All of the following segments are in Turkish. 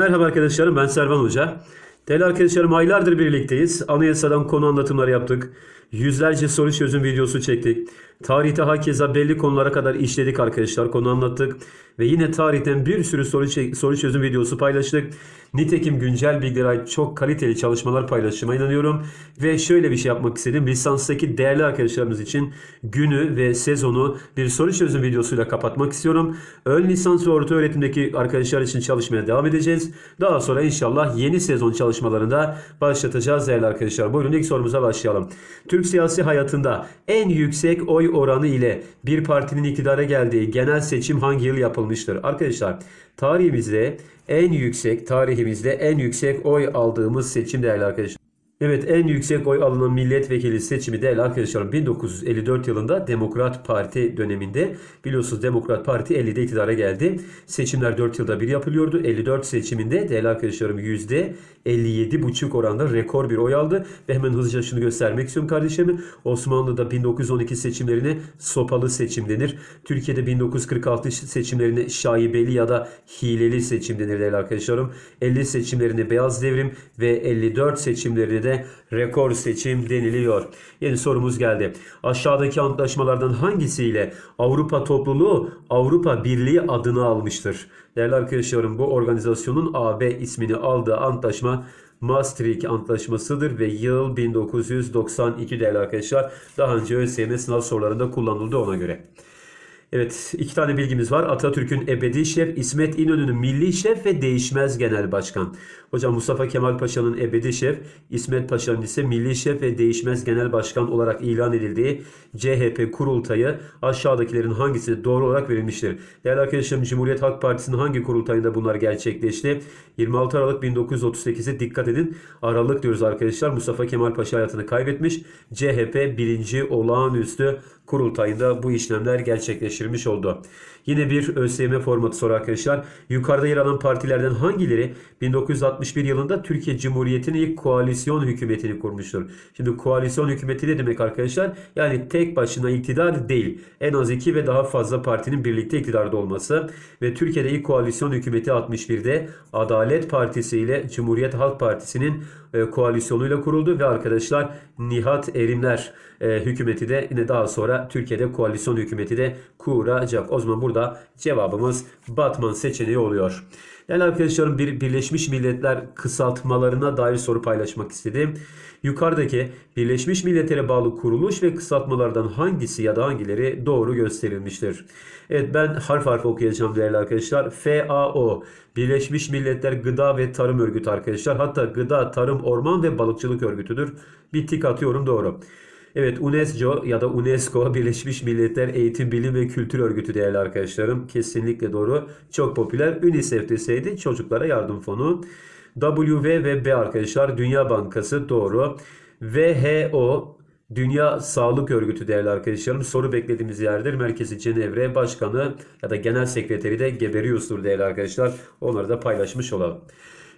Merhaba arkadaşlarım ben Servan Hoca. Değerli arkadaşlarım aylardır birlikteyiz. Anayasadan konu anlatımları yaptık. Yüzlerce soru çözüm videosu çektik. Tarihte hakeza belli konulara kadar işledik arkadaşlar. Konu anlattık. Ve yine tarihten bir sürü soru, soru çözüm videosu paylaştık. Nitekim güncel bilgilere ait çok kaliteli çalışmalar paylaşıma inanıyorum. Ve şöyle bir şey yapmak istedim. Lisanstaki değerli arkadaşlarımız için günü ve sezonu bir soru çözüm videosuyla kapatmak istiyorum. Ön lisans ve orta öğretimdeki arkadaşlar için çalışmaya devam edeceğiz. Daha sonra inşallah yeni sezon çalışmalarına çalışmalarında başlatacağız değerli arkadaşlar. Buyurun ilk sorumuza başlayalım. Türk siyasi hayatında en yüksek oy oranı ile bir partinin iktidara geldiği genel seçim hangi yıl yapılmıştır? Arkadaşlar tarihimizde en yüksek tarihimizde en yüksek oy aldığımız seçim değerli arkadaşlar. Evet en yüksek oy alınan milletvekili seçimi değerli arkadaşlarım 1954 yılında Demokrat Parti döneminde biliyorsunuz Demokrat Parti 50'de iktidara geldi. Seçimler 4 yılda bir yapılıyordu. 54 seçiminde değerli arkadaşlarım %57,5 oranda rekor bir oy aldı. Ve hemen hızlıca şunu göstermek istiyorum kardeşim. Osmanlı'da 1912 seçimlerine sopalı seçim denir. Türkiye'de 1946 seçimlerine şaibeli ya da hileli seçim denir değerli arkadaşlarım. 50 seçimlerine beyaz devrim ve 54 seçimlerine de rekor seçim deniliyor. Yeni sorumuz geldi. Aşağıdaki antlaşmalardan hangisiyle Avrupa Topluluğu Avrupa Birliği adını almıştır? Değerli arkadaşlarım bu organizasyonun AB ismini aldığı antlaşma Maastricht Antlaşması'dır ve yıl 1992 değerli arkadaşlar. Daha önce ÖSYM sınav sorularında kullanıldı ona göre. Evet iki tane bilgimiz var. Atatürk'ün ebedi şef, İsmet İnönü'nün milli şef ve değişmez genel başkan. Hocam Mustafa Kemal Paşa'nın ebedi şef, İsmet Paşa'nın ise milli şef ve değişmez genel başkan olarak ilan edildiği CHP kurultayı aşağıdakilerin hangisine doğru olarak verilmiştir? Değerli arkadaşlarım Cumhuriyet Halk Partisi'nin hangi kurultayında bunlar gerçekleşti? 26 Aralık 1938'e dikkat edin. Aralık diyoruz arkadaşlar. Mustafa Kemal Paşa hayatını kaybetmiş. CHP birinci olağanüstü kurultayında bu işlemler gerçekleşti gerçekleştirmiş oldu. Yine bir ÖSYM formatı soru arkadaşlar. Yukarıda yer alan partilerden hangileri 1961 yılında Türkiye Cumhuriyeti'nin ilk koalisyon hükümetini kurmuştur? Şimdi koalisyon hükümeti ne demek arkadaşlar? Yani tek başına iktidar değil. En az iki ve daha fazla partinin birlikte iktidarda olması ve Türkiye'de ilk koalisyon hükümeti 61'de Adalet Partisi ile Cumhuriyet Halk Partisi'nin e, koalisyonuyla kuruldu ve arkadaşlar Nihat Erimler e, hükümeti de yine daha sonra Türkiye'de koalisyon hükümeti de kuracak. O zaman burada cevabımız Batman seçeneği oluyor. Yani arkadaşlarım bir, Birleşmiş Milletler kısaltmalarına dair soru paylaşmak istedim. Yukarıdaki Birleşmiş Milletler'e bağlı kuruluş ve kısaltmalardan hangisi ya da hangileri doğru gösterilmiştir? Evet ben harf harf okuyacağım değerli arkadaşlar. FAO Birleşmiş Milletler Gıda ve Tarım Örgütü arkadaşlar. Hatta Gıda, Tarım, Orman ve Balıkçılık Örgütü'dür. Bir tik atıyorum doğru. Evet UNESCO ya da UNESCO Birleşmiş Milletler Eğitim Bilim ve Kültür Örgütü değerli arkadaşlarım. Kesinlikle doğru. Çok popüler. UNICEF deseydi çocuklara yardım fonu. WV ve B arkadaşlar Dünya Bankası doğru. WHO Dünya Sağlık Örgütü değerli arkadaşlarım soru beklediğimiz yerdir. Merkezi Cenevre Başkanı ya da Genel Sekreteri de geberiyoruzdur değerli arkadaşlar. Onları da paylaşmış olalım.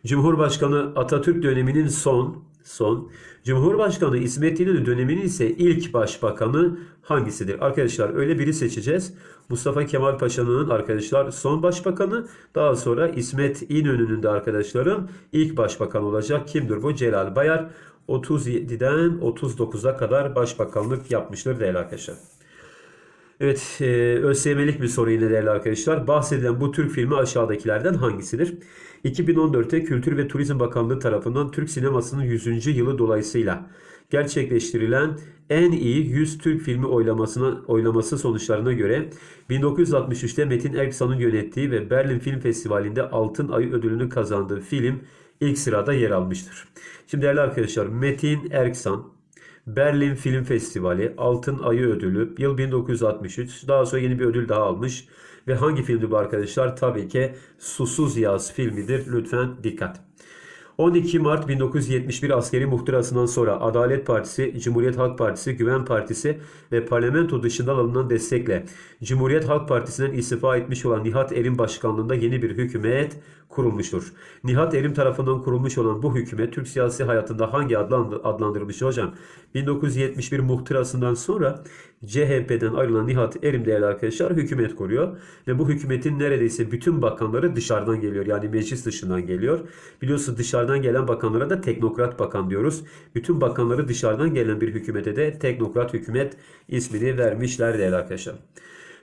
Cumhurbaşkanı Atatürk döneminin son son. Cumhurbaşkanı İsmet İnönü döneminin ise ilk başbakanı hangisidir? Arkadaşlar öyle biri seçeceğiz. Mustafa Kemal Paşa'nın arkadaşlar son başbakanı. Daha sonra İsmet İnönü'nün de arkadaşlarım ilk başbakan olacak. Kimdir bu? Celal Bayar. 37'den 39'a kadar başbakanlık yapmıştır değerli arkadaşlar. Evet, e, ÖSYM'lik bir soru yine değerli arkadaşlar. Bahsedilen bu Türk filmi aşağıdakilerden hangisidir? 2014'te Kültür ve Turizm Bakanlığı tarafından Türk sinemasının 100. yılı dolayısıyla gerçekleştirilen en iyi 100 Türk filmi oylamasına, oylaması sonuçlarına göre 1963'te Metin Erksan'ın yönettiği ve Berlin Film Festivali'nde Altın Ayı ödülünü kazandığı film ilk sırada yer almıştır. Şimdi değerli arkadaşlar Metin Erksan Berlin Film Festivali, Altın Ayı Ödülü, yıl 1963. Daha sonra yeni bir ödül daha almış. Ve hangi filmdi bu arkadaşlar? Tabii ki Susuz Yaz filmidir. Lütfen dikkat. 12 Mart 1971 askeri muhtırasından sonra Adalet Partisi, Cumhuriyet Halk Partisi, Güven Partisi ve parlamento dışında alınan destekle Cumhuriyet Halk Partisi'nden istifa etmiş olan Nihat Erim başkanlığında yeni bir hükümet kurulmuştur. Nihat Erim tarafından kurulmuş olan bu hükümet Türk siyasi hayatında hangi adlandırılmış hocam? 1971 muhtırasından sonra CHP'den ayrılan Nihat Erim değerli arkadaşlar hükümet kuruyor. Ve bu hükümetin neredeyse bütün bakanları dışarıdan geliyor. Yani meclis dışından geliyor. Biliyorsunuz dışarıdan gelen bakanlara da teknokrat bakan diyoruz. Bütün bakanları dışarıdan gelen bir hükümete de teknokrat hükümet ismini vermişler değerli arkadaşlar.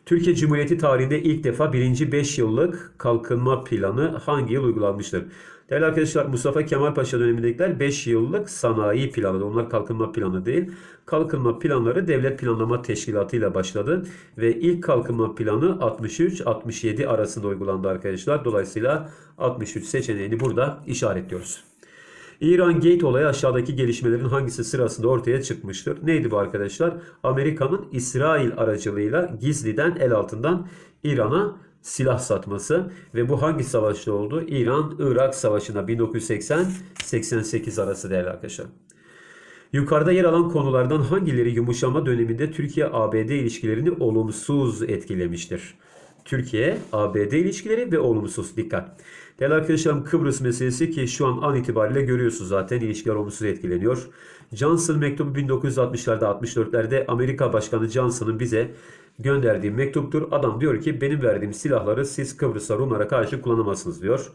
Türkiye Cumhuriyeti tarihinde ilk defa birinci 5 yıllık kalkınma planı hangi yıl uygulanmıştır? Değerli arkadaşlar Mustafa Kemal Paşa dönemindekiler 5 yıllık sanayi planı. Onlar kalkınma planı değil. Kalkınma planları Devlet Planlama Teşkilatı ile başladı. Ve ilk kalkınma planı 63-67 arasında uygulandı arkadaşlar. Dolayısıyla 63 seçeneğini burada işaretliyoruz. İran Gate olayı aşağıdaki gelişmelerin hangisi sırasında ortaya çıkmıştır? Neydi bu arkadaşlar? Amerika'nın İsrail aracılığıyla gizliden el altından İran'a silah satması ve bu hangi savaşta oldu? İran-Irak Savaşı'na 1980-88 arası değerli arkadaşlar. Yukarıda yer alan konulardan hangileri yumuşama döneminde Türkiye-ABD ilişkilerini olumsuz etkilemiştir? Türkiye-ABD ilişkileri ve olumsuz dikkat. Değerli arkadaşlarım Kıbrıs meselesi ki şu an an itibariyle görüyorsunuz zaten ilişkiler olumsuz etkileniyor. Johnson mektubu 1960'larda 64'lerde Amerika Başkanı Johnson'ın bize gönderdiği mektuptur. Adam diyor ki benim verdiğim silahları siz Kıbrıs'a Rumlara karşı kullanamazsınız diyor.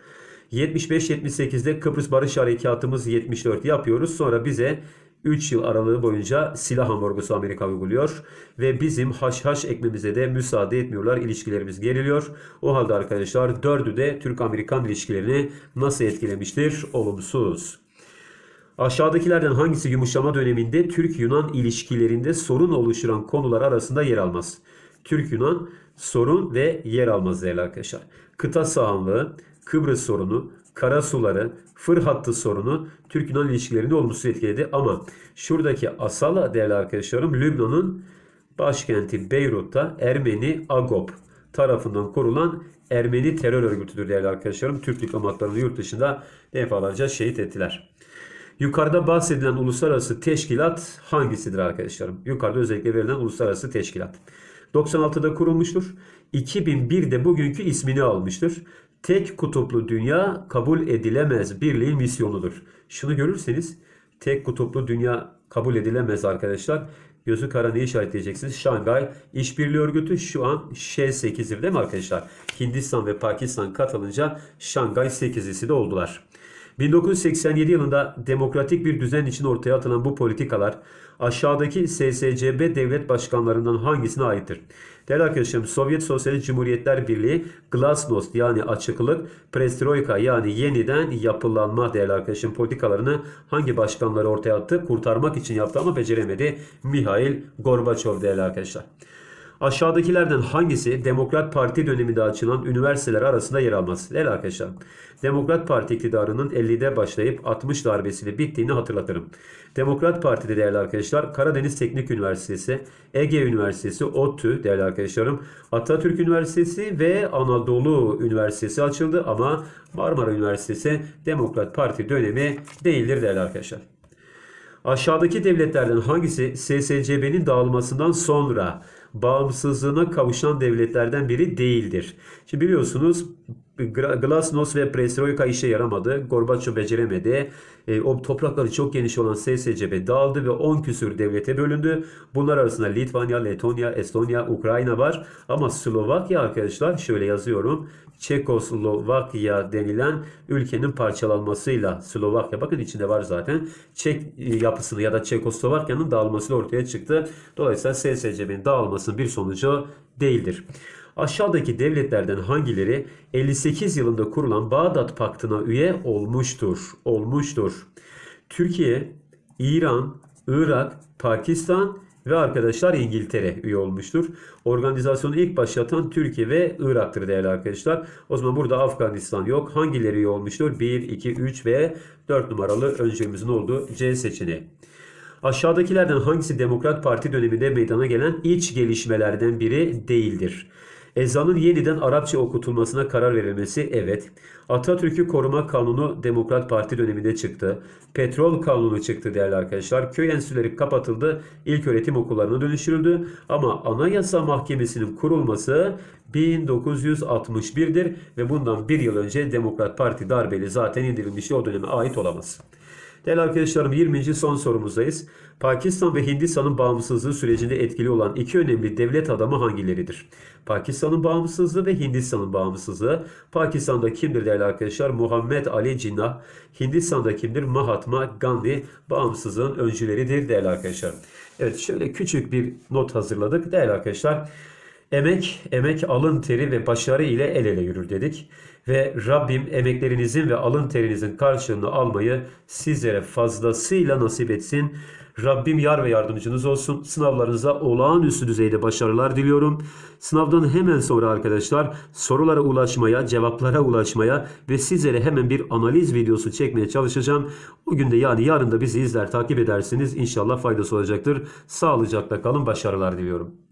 75-78'de Kıbrıs Barış Harekatımız 74 yapıyoruz. Sonra bize 3 yıl aralığı boyunca silah ambargosu Amerika uyguluyor ve bizim haşhaş ekmemize de müsaade etmiyorlar. İlişkilerimiz geriliyor. O halde arkadaşlar dördü de Türk-Amerikan ilişkilerini nasıl etkilemiştir? Olumsuz. Aşağıdakilerden hangisi yumuşama döneminde Türk-Yunan ilişkilerinde sorun oluşturan konular arasında yer almaz? Türk-Yunan sorun ve yer almaz değerli arkadaşlar. Kıta sahanlığı, Kıbrıs sorunu, karasuları, fır hattı sorunu Türk-Yunan ilişkilerini olumsuz etkiledi. Ama şuradaki Asala değerli arkadaşlarım Lübnan'ın başkenti Beyrut'ta Ermeni Agop tarafından kurulan Ermeni terör örgütüdür değerli arkadaşlarım. Türk diplomatlarını yurt dışında defalarca şehit ettiler. Yukarıda bahsedilen uluslararası teşkilat hangisidir arkadaşlarım? Yukarıda özellikle verilen uluslararası teşkilat. 96'da kurulmuştur. 2001'de bugünkü ismini almıştır tek kutuplu dünya kabul edilemez birliğin misyonudur. Şunu görürseniz tek kutuplu dünya kabul edilemez arkadaşlar. Gözü kara neyi işaretleyeceksiniz? Şangay İşbirliği Örgütü şu an Ş8'dir değil mi arkadaşlar? Hindistan ve Pakistan katılınca Şangay 8'lisi de oldular. 1987 yılında demokratik bir düzen için ortaya atılan bu politikalar aşağıdaki SSCB devlet başkanlarından hangisine aittir? Değerli arkadaşlarım Sovyet Sosyalist Cumhuriyetler Birliği Glasnost yani açıklık, Prestroika yani yeniden yapılanma değerli arkadaşım politikalarını hangi başkanları ortaya attı? Kurtarmak için yaptı ama beceremedi. Mihail Gorbaçov değerli arkadaşlar. Aşağıdakilerden hangisi Demokrat Parti döneminde açılan üniversiteler arasında yer almaz? Evet arkadaşlar. Demokrat Parti iktidarının 50'de başlayıp 60 darbesiyle bittiğini hatırlatırım. Demokrat Parti'de değerli arkadaşlar Karadeniz Teknik Üniversitesi, Ege Üniversitesi, ODTÜ değerli arkadaşlarım, Atatürk Üniversitesi ve Anadolu Üniversitesi açıldı ama Marmara Üniversitesi Demokrat Parti dönemi değildir değerli arkadaşlar. Aşağıdaki devletlerden hangisi SSCB'nin dağılmasından sonra bağımsızlığına kavuşan devletlerden biri değildir? Şimdi biliyorsunuz Glasnost ve Perestroika işe yaramadı. Gorbaçov beceremedi. E, o toprakları çok geniş olan SSCB dağıldı ve 10 küsür devlete bölündü. Bunlar arasında Litvanya, Letonya, Estonya, Ukrayna var. Ama Slovakya arkadaşlar şöyle yazıyorum. Çekoslovakya denilen ülkenin parçalanmasıyla Slovakya bakın içinde var zaten. Çek e, yapısını ya da Çekoslovakya'nın dağılmasıyla ortaya çıktı. Dolayısıyla SSCB'nin dağılmasının bir sonucu değildir. Aşağıdaki devletlerden hangileri 58 yılında kurulan Bağdat Paktı'na üye olmuştur? Olmuştur. Türkiye, İran, Irak, Pakistan ve arkadaşlar İngiltere üye olmuştur. Organizasyonu ilk başlatan Türkiye ve Irak'tır değerli arkadaşlar. O zaman burada Afganistan yok. Hangileri üye olmuştur? 1, 2, 3 ve 4 numaralı önceliğimizin olduğu C seçeneği. Aşağıdakilerden hangisi Demokrat Parti döneminde meydana gelen iç gelişmelerden biri değildir? Ezanın yeniden Arapça okutulmasına karar verilmesi evet. Atatürk'ü koruma kanunu Demokrat Parti döneminde çıktı. Petrol kanunu çıktı değerli arkadaşlar. Köy enstitüleri kapatıldı. İlk öğretim okullarına dönüştürüldü. Ama Anayasa Mahkemesi'nin kurulması 1961'dir ve bundan bir yıl önce Demokrat Parti darbeli zaten indirilmişti o döneme ait olamaz. Değerli arkadaşlarım 20. son sorumuzdayız. Pakistan ve Hindistan'ın bağımsızlığı sürecinde etkili olan iki önemli devlet adamı hangileridir? Pakistan'ın bağımsızlığı ve Hindistan'ın bağımsızlığı. Pakistan'da kimdir değerli arkadaşlar? Muhammed Ali Jinnah. Hindistan'da kimdir? Mahatma Gandhi. Bağımsızlığın öncüleridir değerli arkadaşlar. Evet şöyle küçük bir not hazırladık değerli arkadaşlar. Emek, emek alın teri ve başarı ile el ele yürür dedik. Ve Rabbim emeklerinizin ve alın terinizin karşılığını almayı sizlere fazlasıyla nasip etsin. Rabbim yar ve yardımcınız olsun. Sınavlarınıza olağanüstü düzeyde başarılar diliyorum. Sınavdan hemen sonra arkadaşlar sorulara ulaşmaya, cevaplara ulaşmaya ve sizlere hemen bir analiz videosu çekmeye çalışacağım. O günde yani yarın da bizi izler takip edersiniz. İnşallah faydası olacaktır. Sağlıcakla kalın. Başarılar diliyorum.